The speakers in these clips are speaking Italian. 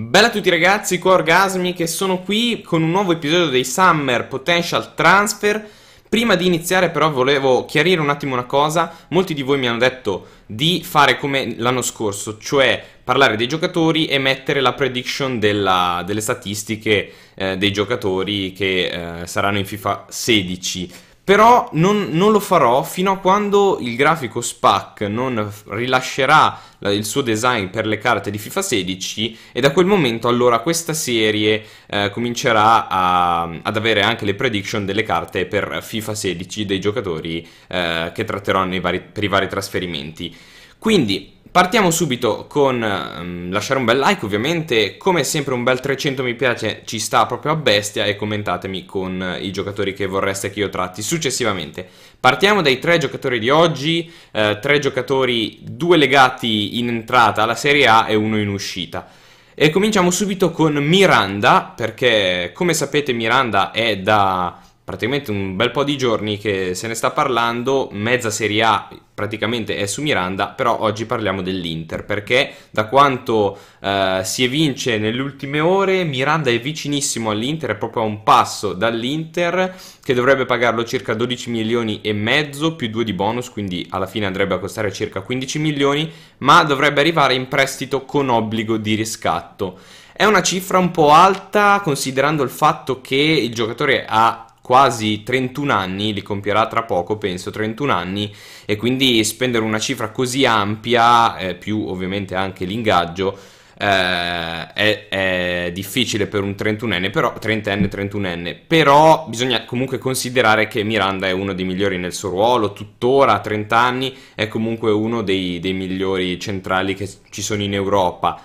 Bella a tutti ragazzi, qua Orgasmi che sono qui con un nuovo episodio dei Summer Potential Transfer Prima di iniziare però volevo chiarire un attimo una cosa Molti di voi mi hanno detto di fare come l'anno scorso Cioè parlare dei giocatori e mettere la prediction della, delle statistiche eh, dei giocatori che eh, saranno in FIFA 16 però non, non, lo farò fino a quando il grafico SPAC non rilascerà il suo design per le carte di FIFA 16 e da quel momento allora questa serie eh, comincerà a, ad avere anche le prediction delle carte per FIFA 16 dei giocatori eh, che tratterò vari, per i vari trasferimenti. Quindi Partiamo subito con um, lasciare un bel like, ovviamente, come sempre un bel 300 mi piace ci sta proprio a bestia e commentatemi con eh, i giocatori che vorreste che io tratti successivamente. Partiamo dai tre giocatori di oggi, eh, tre giocatori, due legati in entrata alla Serie A e uno in uscita. E cominciamo subito con Miranda, perché come sapete Miranda è da praticamente un bel po' di giorni che se ne sta parlando, mezza Serie A praticamente è su Miranda, però oggi parliamo dell'Inter perché da quanto eh, si evince nelle ultime ore Miranda è vicinissimo all'Inter, è proprio a un passo dall'Inter che dovrebbe pagarlo circa 12 milioni e mezzo più 2 di bonus, quindi alla fine andrebbe a costare circa 15 milioni, ma dovrebbe arrivare in prestito con obbligo di riscatto. È una cifra un po' alta considerando il fatto che il giocatore ha quasi 31 anni, li compierà tra poco, penso, 31 anni, e quindi spendere una cifra così ampia, eh, più ovviamente anche l'ingaggio, eh, è, è, difficile per un 31enne, però, 30enne, 31enne, però bisogna comunque considerare che Miranda è uno dei migliori nel suo ruolo, tuttora a 30 anni è comunque uno dei, dei migliori centrali che ci sono in Europa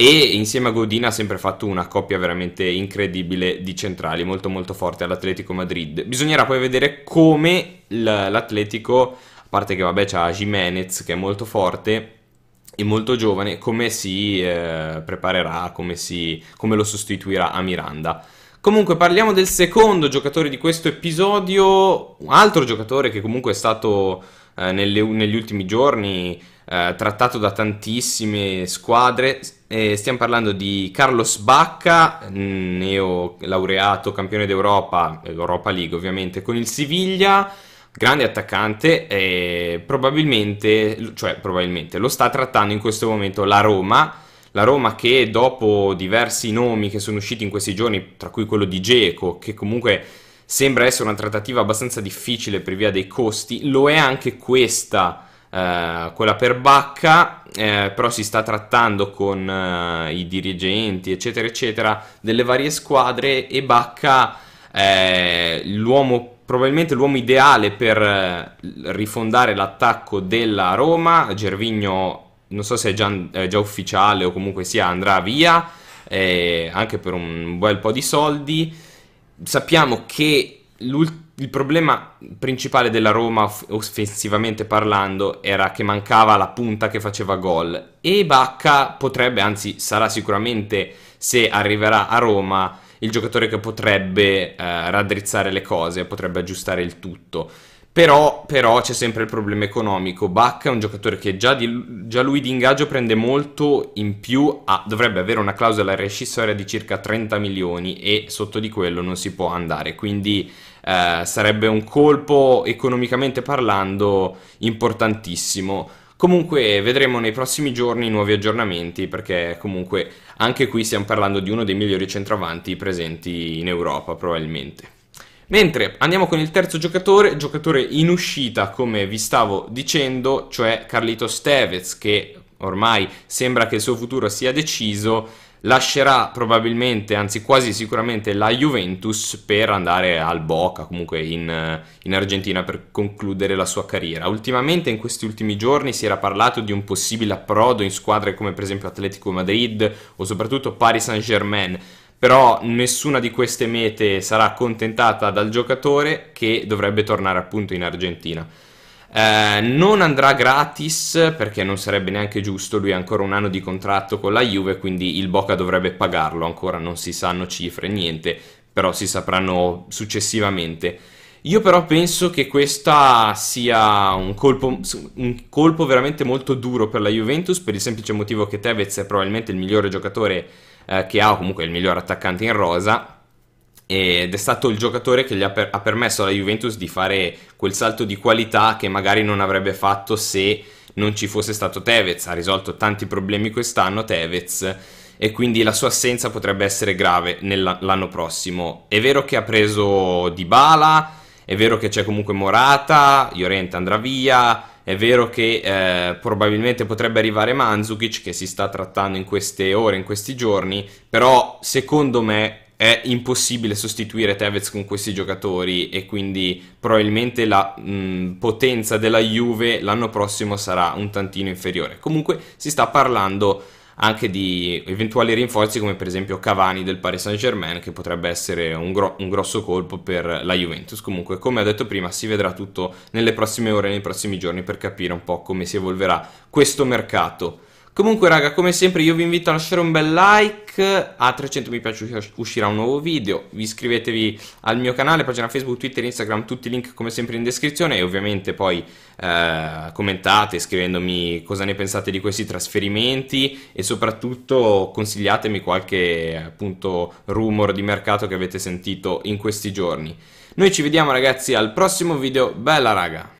e insieme a Godin ha sempre fatto una coppia veramente incredibile di centrali, molto molto forte all'Atletico Madrid. Bisognerà poi vedere come l'Atletico, a parte che vabbè c'ha Jimenez che è molto forte e molto giovane, come si eh, preparerà, come, si, come lo sostituirà a Miranda. Comunque parliamo del secondo giocatore di questo episodio, un altro giocatore che comunque è stato eh, nelle, negli ultimi giorni, eh, trattato da tantissime squadre. Eh, stiamo parlando di Carlos Bacca, neo laureato campione d'Europa, Europa League ovviamente, con il Siviglia grande attaccante e probabilmente, cioè probabilmente, lo sta trattando in questo momento la Roma, la Roma che dopo diversi nomi che sono usciti in questi giorni, tra cui quello di Geco, che comunque Sembra essere una trattativa abbastanza difficile per via dei costi, lo è anche questa, eh, quella per Bacca, eh, però si sta trattando con eh, i dirigenti, eccetera, eccetera, delle varie squadre e Bacca è l'uomo probabilmente l'uomo ideale per eh, rifondare l'attacco della Roma. Gervigno, non so se è già, è già ufficiale o comunque sia, andrà via, eh, anche per un bel po' di soldi sappiamo che il problema principale della Roma offensivamente parlando era che mancava la punta che faceva gol e Bacca potrebbe, anzi sarà sicuramente se arriverà a Roma, il giocatore che potrebbe eh, raddrizzare le cose, potrebbe aggiustare il tutto. Però, però, c'è sempre il problema economico. Bacca è un giocatore che già, di, già lui di ingaggio prende molto in più, a, dovrebbe avere una clausola rescissoria di circa 30 milioni e sotto di quello non si può andare. Quindi eh, sarebbe un colpo economicamente parlando importantissimo. Comunque vedremo nei prossimi giorni nuovi aggiornamenti perché comunque anche qui stiamo parlando di uno dei migliori centravanti presenti in Europa probabilmente. Mentre andiamo con il terzo giocatore, giocatore in uscita come vi stavo dicendo, cioè Carlitos Tevez che ormai sembra che il suo futuro sia deciso, lascerà probabilmente, anzi quasi sicuramente, la Juventus per andare al Boca, comunque in, in, Argentina, per concludere la sua carriera. Ultimamente, in questi ultimi giorni, si era parlato di un possibile approdo in squadre come per esempio Atletico Madrid o soprattutto Paris Saint-Germain però nessuna di queste mete sarà accontentata dal giocatore che dovrebbe tornare appunto in Argentina. Eh, non andrà gratis perché non sarebbe neanche giusto, lui ha ancora un anno di contratto con la Juve, quindi il Boca dovrebbe pagarlo, ancora non si sanno cifre, niente, però si sapranno successivamente. Io però penso che questo sia un colpo, un colpo veramente molto duro per la Juventus per il semplice motivo che Tevez è probabilmente il migliore giocatore eh, che ha comunque il miglior attaccante in rosa ed è stato il giocatore che gli ha, per- ha, permesso alla Juventus di fare quel salto di qualità che magari non avrebbe fatto se non ci fosse stato Tevez. Ha risolto tanti problemi quest'anno Tevez e quindi la sua assenza potrebbe essere grave nell'anno prossimo. È vero che ha preso Dybala, è vero che c'è comunque Morata, Llorente andrà via, è vero che eh, probabilmente potrebbe arrivare Manzukic che si sta trattando in queste ore, in questi giorni, però secondo me è impossibile sostituire Tevez con questi giocatori e quindi probabilmente la mh, mm, potenza della Juve l'anno prossimo sarà un tantino inferiore. Comunque si sta parlando anche di eventuali rinforzi come per esempio Cavani del Paris Saint Germain che potrebbe essere un, gro- un grosso colpo per la Juventus. Comunque come ho detto prima si vedrà tutto nelle prossime ore, nei prossimi giorni per capire un po' come si evolverà questo mercato. Comunque raga come sempre io vi invito a lasciare un bel like a 300 mi piace uscirà un nuovo video, iscrivetevi al mio canale, pagina Facebook, Twitter, Instagram, tutti i link come sempre in descrizione e ovviamente poi eh, commentate scrivendomi cosa ne pensate di questi trasferimenti e soprattutto consigliatemi qualche appunto rumor di mercato che avete sentito in questi giorni. Noi ci vediamo ragazzi al prossimo video, bella raga!